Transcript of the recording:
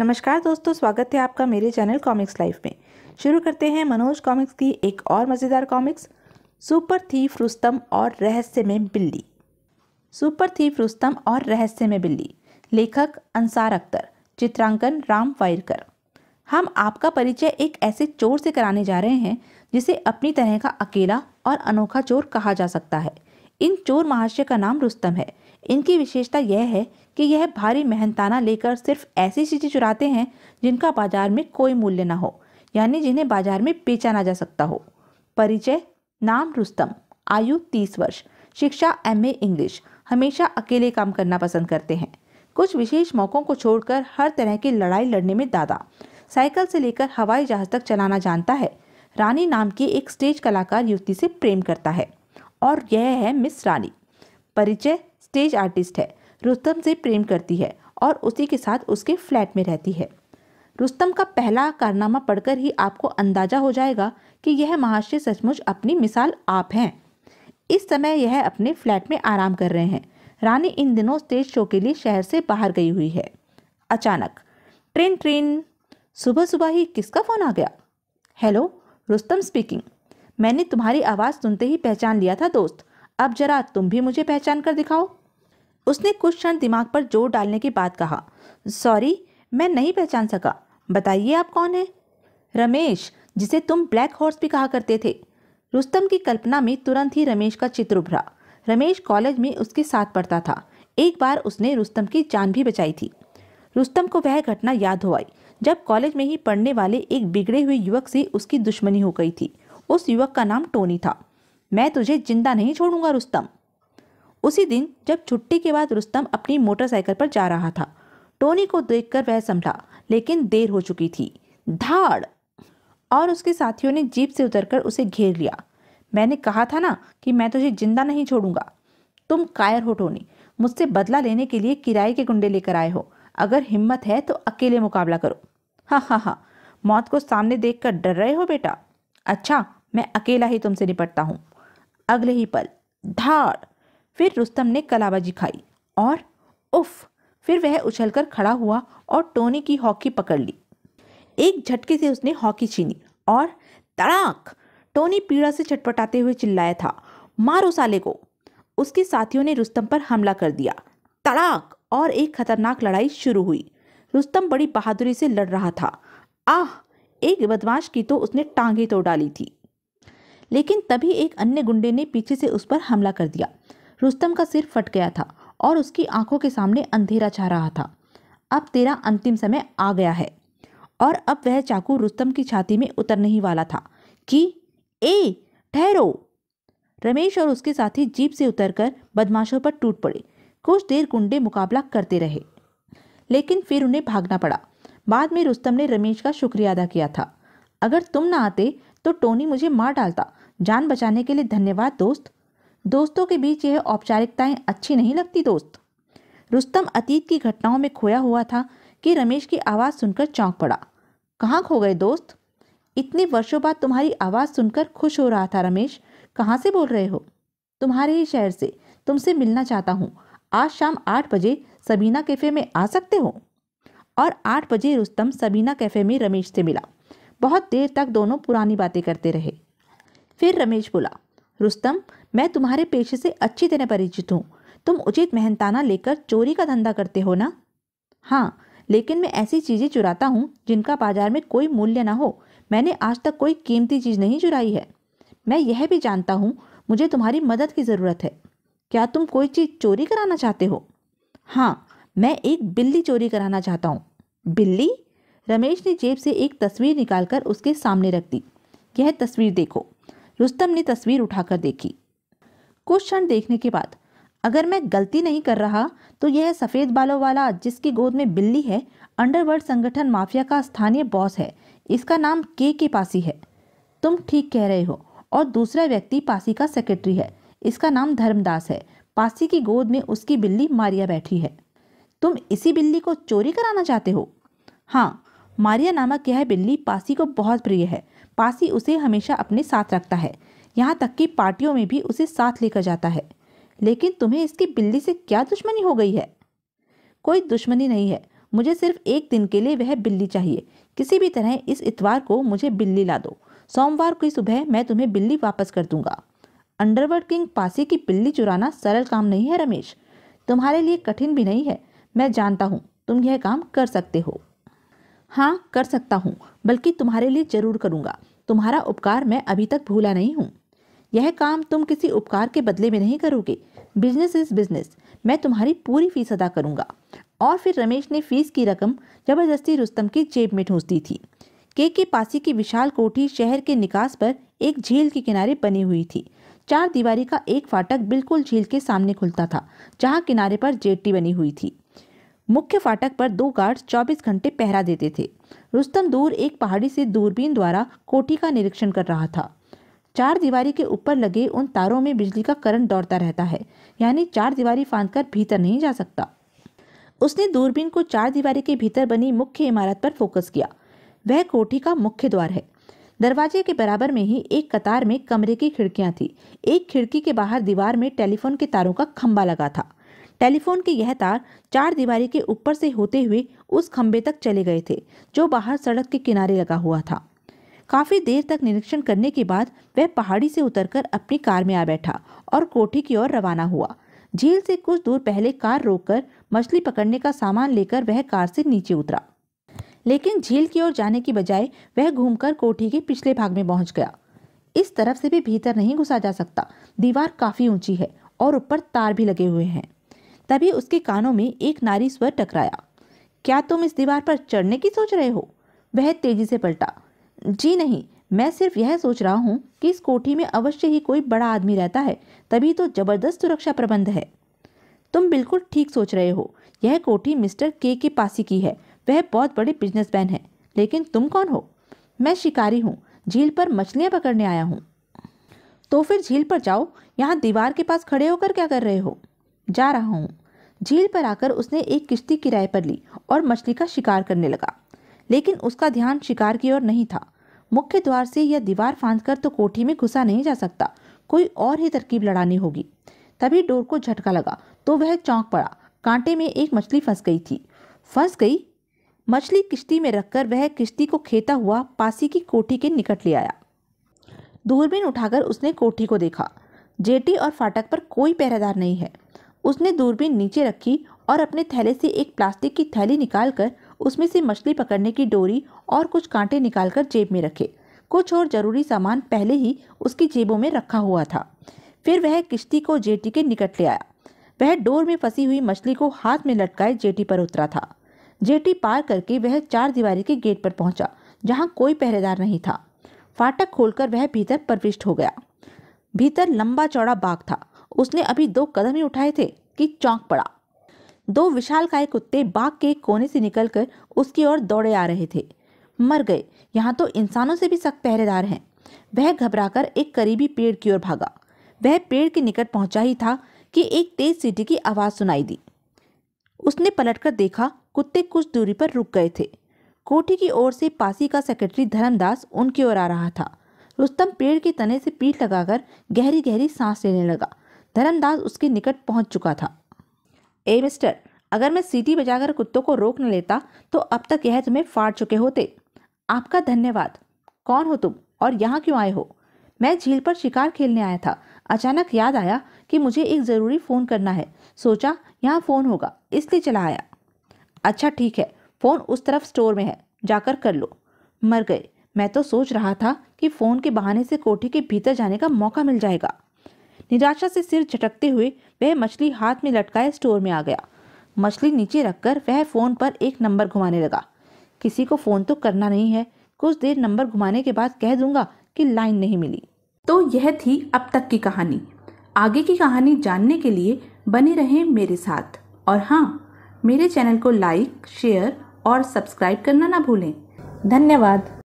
नमस्कार दोस्तों स्वागत है आपका मेरे चैनल कॉमिक्स लाइफ में शुरू करते हैं मनोज कॉमिक्स की एक और मज़ेदार कॉमिक्स सुपर थीफ रुस्तम और रहस्य में बिल्ली सुपर थीफ रुस्तम और रहस्य में बिल्ली लेखक अंसार अख्तर चित्रांकन राम वायरकर हम आपका परिचय एक ऐसे चोर से कराने जा रहे हैं जिसे अपनी तरह का अकेला और अनोखा चोर कहा जा सकता है इन चोर महाशय का नाम रुस्तम है इनकी विशेषता यह है कि यह भारी मेहनताना लेकर सिर्फ ऐसी चीज़ें चुराते हैं जिनका बाजार में कोई मूल्य ना हो यानी जिन्हें बाजार में बेचा ना जा सकता हो परिचय नाम रुस्तम आयु तीस वर्ष शिक्षा एम इंग्लिश हमेशा अकेले काम करना पसंद करते हैं कुछ विशेष मौक़ों को छोड़कर हर तरह की लड़ाई लड़ने में दादा साइकिल से लेकर हवाई जहाज तक चलाना जानता है रानी नाम की एक स्टेज कलाकार युवती से प्रेम करता है और यह है मिस रानी परिचय स्टेज आर्टिस्ट है रुस्तम से प्रेम करती है और उसी के साथ उसके फ्लैट में रहती है रुस्तम का पहला कारनामा पढ़कर ही आपको अंदाजा हो जाएगा कि यह महाशय सचमुच अपनी मिसाल आप हैं इस समय यह अपने फ्लैट में आराम कर रहे हैं रानी इन दिनों स्टेज शो के लिए शहर से बाहर गई हुई है अचानक ट्रेन ट्रेन सुबह सुबह ही किसका फ़ोन आ गया हेलो रुस्तम स्पीकिंग मैंने तुम्हारी आवाज़ सुनते ही पहचान लिया था दोस्त अब जरा तुम भी मुझे पहचान कर दिखाओ उसने कुछ क्षण दिमाग पर जोर डालने के बाद कहा सॉरी मैं नहीं पहचान सका बताइए आप कौन है रमेश जिसे तुम ब्लैक हॉर्स भी कहा करते थे रुस्तम की कल्पना में तुरंत ही रमेश का चित्र उभरा रमेश कॉलेज में उसके साथ पढ़ता था एक बार उसने रुस्तम की जान भी बचाई थी रुस्तम को वह घटना याद हो आई जब कॉलेज में ही पढ़ने वाले एक बिगड़े हुए युवक से उसकी दुश्मनी हो गई थी उस युवक का नाम टोनी था मैं तुझे जिंदा नहीं छोड़ूंगा रुस्तम उसी दिन जब छुट्टी के बाद रुस्तम अपनी मोटरसाइकिल पर जा रहा था टोनी को देखकर वह संभला लेकिन देर हो चुकी थी धाड़ और उसके साथियों ने जीप से उतरकर उसे घेर लिया मैंने कहा था ना कि मैं तुझे जिंदा नहीं छोड़ूंगा तुम कायर हो टोनी मुझसे बदला लेने के लिए किराए के गुंडे लेकर आए हो अगर हिम्मत है तो अकेले मुकाबला करो हाँ हाँ हाँ मौत को सामने देख कर डर रहे हो बेटा अच्छा मैं अकेला ही तुमसे निपटता हूँ अगले ही पल धाड़ फिर रुस्तम ने कलाबाजी खाई और उफ फिर वह उछलकर खड़ा हुआ और टोनी की हॉकी पकड़ ली एक झटके से उसने हॉकी छीनी और तड़ाक टोनी पीड़ा से छटपटाते हुए चिल्लाया था मारो साले को उसके साथियों ने रुस्तम पर हमला कर दिया तड़ाक और एक खतरनाक लड़ाई शुरू हुई रुस्तम बड़ी बहादुरी से लड़ रहा था आह एक बदमाश की तो उसने टांगे तोड़ डाली थी लेकिन तभी एक अन्य गुंडे ने पीछे से उस पर हमला कर दिया रुस्तम का सिर फट गया था और उसकी आंखों के सामने अंधेरा छा रहा था अब तेरा अंतिम समय आ गया है और अब वह चाकू रुस्तम की छाती में उतरने ही वाला था कि ए ठहरो रमेश और उसके साथी जीप से उतरकर बदमाशों पर टूट पड़े कुछ देर गुंडे मुकाबला करते रहे लेकिन फिर उन्हें भागना पड़ा बाद में रुस्तम ने रमेश का शुक्रिया अदा किया था अगर तुम ना आते तो टोनी मुझे मार डालता जान बचाने के लिए धन्यवाद दोस्त दोस्तों के बीच यह औपचारिकताएं अच्छी नहीं लगती दोस्त रुस्तम अतीत की घटनाओं में खोया हुआ था कि रमेश की आवाज़ सुनकर चौंक पड़ा कहाँ खो गए दोस्त इतने वर्षों बाद तुम्हारी आवाज़ सुनकर खुश हो रहा था रमेश कहाँ से बोल रहे हो तुम्हारे ही शहर से तुमसे मिलना चाहता हूँ आज शाम आठ बजे सबीना कैफ़े में आ सकते हो और आठ बजे रुस्तम सबीना कैफ़े में रमेश से मिला बहुत देर तक दोनों पुरानी बातें करते रहे फिर रमेश बोला रुस्तम मैं तुम्हारे पेशे से अच्छी तरह परिचित हूँ तुम उचित मेहनताना लेकर चोरी का धंधा करते हो ना हाँ लेकिन मैं ऐसी चीज़ें चुराता हूँ जिनका बाजार में कोई मूल्य ना हो मैंने आज तक कोई कीमती चीज़ नहीं चुराई है मैं यह भी जानता हूँ मुझे तुम्हारी मदद की ज़रूरत है क्या तुम कोई चीज़ चोरी कराना चाहते हो हाँ मैं एक बिल्ली चोरी कराना चाहता हूँ बिल्ली रमेश ने जेब से एक तस्वीर निकालकर उसके सामने रख दी यह तस्वीर देखो रुस्तम ने तस्वीर उठाकर देखी कुछ क्षण देखने के बाद अगर मैं गलती नहीं कर रहा तो यह सफ़ेद बालों वाला जिसकी गोद में बिल्ली है अंडरवर्ल्ड संगठन माफिया का स्थानीय बॉस है इसका नाम के के पासी है तुम ठीक कह रहे हो और दूसरा व्यक्ति पासी का सेक्रेटरी है इसका नाम धर्मदास है पासी की गोद में उसकी बिल्ली मारिया बैठी है तुम इसी बिल्ली को चोरी कराना चाहते हो हाँ मारिया नामक यह बिल्ली पासी को बहुत प्रिय है पासी उसे हमेशा अपने साथ रखता है यहाँ तक कि पार्टियों में भी उसे साथ लेकर जाता है लेकिन तुम्हें इसकी बिल्ली से क्या दुश्मनी हो गई है कोई दुश्मनी नहीं है मुझे सिर्फ एक दिन के लिए वह बिल्ली चाहिए किसी भी तरह इस इतवार को मुझे बिल्ली ला दो सोमवार की सुबह मैं तुम्हें बिल्ली वापस कर दूंगा अंडरवर्ल्ड किंग पासी की बिल्ली चुराना सरल काम नहीं है रमेश तुम्हारे लिए कठिन भी नहीं है मैं जानता हूँ तुम यह काम कर सकते हो हाँ कर सकता हूँ बल्कि तुम्हारे लिए जरूर करूँगा तुम्हारा उपकार मैं अभी तक भूला नहीं हूँ यह काम तुम किसी उपकार के बदले में नहीं करोगे बिजनेस इज बिजनेस मैं तुम्हारी पूरी फीस अदा करूँगा और फिर रमेश ने फीस की रकम जबरदस्ती रुस्तम की जेब में ठूंस दी थी के के पासी की विशाल कोठी शहर के निकास पर एक झील के किनारे बनी हुई थी चार दीवारी का एक फाटक बिल्कुल झील के सामने खुलता था जहाँ किनारे पर जेट्टी बनी हुई थी मुख्य फाटक पर दो गार्ड 24 घंटे पहरा देते थे रुस्तम दूर एक पहाड़ी से दूरबीन द्वारा कोठी का निरीक्षण कर रहा था चार दीवारी के ऊपर लगे उन तारों में बिजली का करंट दौड़ता रहता है यानी चार दीवारी फांद कर भीतर नहीं जा सकता उसने दूरबीन को चार दीवारी के भीतर बनी मुख्य इमारत पर फोकस किया वह कोठी का मुख्य द्वार है दरवाजे के बराबर में ही एक कतार में कमरे की खिड़कियां थी एक खिड़की के बाहर दीवार में टेलीफोन के तारों का खंबा लगा था टेलीफोन के यह तार चार दीवारी के ऊपर से होते हुए उस खंबे तक चले गए थे जो बाहर सड़क के किनारे लगा हुआ था काफ़ी देर तक निरीक्षण करने के बाद वह पहाड़ी से उतरकर अपनी कार में आ बैठा और कोठी की ओर रवाना हुआ झील से कुछ दूर पहले कार रोककर मछली पकड़ने का सामान लेकर वह कार से नीचे उतरा लेकिन झील की ओर जाने की बजाय वह घूमकर कोठी के पिछले भाग में पहुंच गया इस तरफ से भी भीतर नहीं घुसा जा सकता दीवार काफ़ी ऊंची है और ऊपर तार भी लगे हुए हैं तभी उसके कानों में एक नारी स्वर टकराया क्या तुम इस दीवार पर चढ़ने की सोच रहे हो वह तेजी से पलटा जी नहीं मैं सिर्फ यह सोच रहा हूँ कि इस कोठी में अवश्य ही कोई बड़ा आदमी रहता है तभी तो जबरदस्त सुरक्षा प्रबंध है तुम बिल्कुल ठीक सोच रहे हो यह कोठी मिस्टर के के पास ही की है वह बहुत बड़े बिजनेसमैन है लेकिन तुम कौन हो मैं शिकारी हूँ झील पर मछलियाँ पकड़ने आया हूँ तो फिर झील पर जाओ यहाँ दीवार के पास खड़े होकर क्या कर रहे हो जा रहा हूँ झील पर आकर उसने एक किश्ती किराए पर ली और मछली का शिकार करने लगा लेकिन उसका ध्यान शिकार की ओर नहीं था मुख्य द्वार से यह दीवार फांदकर तो कोठी में घुसा नहीं जा सकता कोई और ही तरकीब लड़ानी होगी तभी डोर को झटका लगा तो वह चौंक पड़ा कांटे में एक मछली फंस गई थी फंस गई मछली किश्ती में रखकर वह किश्ती को खेता हुआ पासी की कोठी के निकट ले आया दूरबीन उठाकर उसने कोठी को देखा जेटी और फाटक पर कोई पहरेदार नहीं है उसने दूरबीन नीचे रखी और अपने थैले से एक प्लास्टिक की थैली निकालकर उसमें से मछली पकड़ने की डोरी और कुछ कांटे निकालकर जेब में रखे कुछ और ज़रूरी सामान पहले ही उसकी जेबों में रखा हुआ था फिर वह किश्ती को जेटी के निकट ले आया वह डोर में फंसी हुई मछली को हाथ में लटकाए जेटी पर उतरा था जेटी पार करके वह चार दीवारी के गेट पर पहुंचा जहां कोई पहरेदार नहीं था फाटक खोलकर वह भीतर प्रविष्ट हो गया भीतर लंबा चौड़ा बाग था उसने अभी दो कदम ही उठाए थे कि चौंक पड़ा दो विशाल काय कुत्ते बाग के कोने से निकलकर उसकी ओर दौड़े आ रहे थे मर गए यहाँ तो इंसानों से भी सख्त पहरेदार हैं वह घबराकर एक करीबी पेड़ की ओर भागा वह पेड़ के निकट पहुंचा ही था कि एक तेज सीटी की आवाज़ सुनाई दी उसने पलटकर देखा कुत्ते कुछ दूरी पर रुक गए थे कोठी की ओर से पासी का सेक्रेटरी धर्मदास उनकी ओर आ रहा था रुस्तम पेड़ के तने से पीठ लगाकर गहरी गहरी सांस लेने लगा धर्मदास उसके निकट पहुंच चुका था ए मिस्टर अगर मैं सीटी बजाकर कुत्तों को रोक न लेता तो अब तक यह तुम्हें फाड़ चुके होते आपका धन्यवाद कौन हो तुम और यहाँ क्यों आए हो मैं झील पर शिकार खेलने आया था अचानक याद आया कि मुझे एक ज़रूरी फ़ोन करना है सोचा यहाँ फ़ोन होगा इसलिए चला आया अच्छा ठीक है फ़ोन उस तरफ स्टोर में है जाकर कर लो मर गए मैं तो सोच रहा था कि फ़ोन के बहाने से कोठी के भीतर जाने का मौका मिल जाएगा निराशा से सिर झटकते हुए वह मछली हाथ में लटकाए स्टोर में आ गया मछली नीचे रखकर वह फ़ोन पर एक नंबर घुमाने लगा किसी को फ़ोन तो करना नहीं है कुछ देर नंबर घुमाने के बाद कह दूंगा कि लाइन नहीं मिली तो यह थी अब तक की कहानी आगे की कहानी जानने के लिए बने रहें मेरे साथ और हाँ मेरे चैनल को लाइक शेयर और सब्सक्राइब करना ना भूलें धन्यवाद